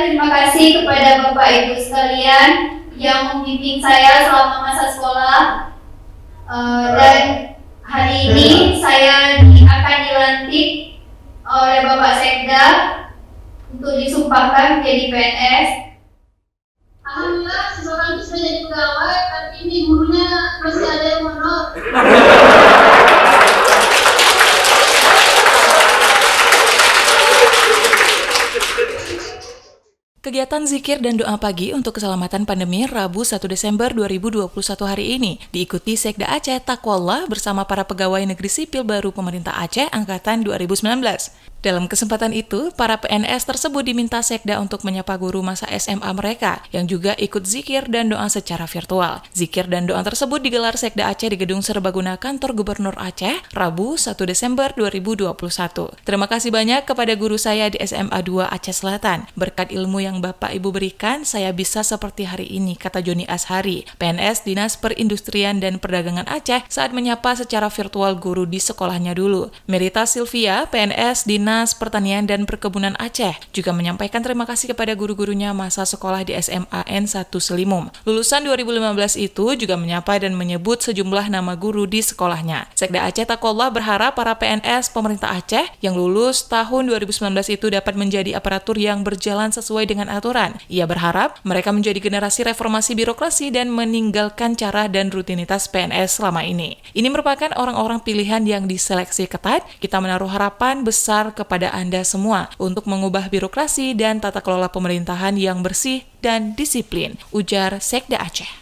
terima kasih kepada Bapak Ibu sekalian yang membimbing saya selama masa sekolah uh, dan hari ini saya akan dilantik oleh Bapak Sekda untuk disumpahkan menjadi PNS. Alhamdulillah seseorang bisa jadi pegawai tapi ini gurunya masih ada yang menolak. Kegiatan zikir dan doa pagi untuk keselamatan pandemi Rabu 1 Desember 2021 hari ini diikuti Sekda Aceh Takwallah bersama para pegawai negeri sipil baru pemerintah Aceh Angkatan 2019. Dalam kesempatan itu, para PNS tersebut diminta Sekda untuk menyapa guru masa SMA mereka yang juga ikut zikir dan doa secara virtual. Zikir dan doa tersebut digelar Sekda Aceh di Gedung Serbaguna Kantor Gubernur Aceh, Rabu 1 Desember 2021. Terima kasih banyak kepada guru saya di SMA 2 Aceh Selatan. Berkat ilmu yang yang Bapak Ibu berikan, saya bisa seperti hari ini, kata Joni Ashari, PNS Dinas Perindustrian dan Perdagangan Aceh saat menyapa secara virtual guru di sekolahnya dulu. Merita Sylvia PNS Dinas Pertanian dan Perkebunan Aceh, juga menyampaikan terima kasih kepada guru-gurunya masa sekolah di SMA n 1 Selimum. Lulusan 2015 itu juga menyapa dan menyebut sejumlah nama guru di sekolahnya. Sekda Aceh Takolah berharap para PNS pemerintah Aceh yang lulus tahun 2019 itu dapat menjadi aparatur yang berjalan sesuai dengan dengan aturan. Ia berharap mereka menjadi generasi reformasi birokrasi dan meninggalkan cara dan rutinitas PNS selama ini. Ini merupakan orang-orang pilihan yang diseleksi ketat. Kita menaruh harapan besar kepada Anda semua untuk mengubah birokrasi dan tata kelola pemerintahan yang bersih dan disiplin, ujar Sekda Aceh.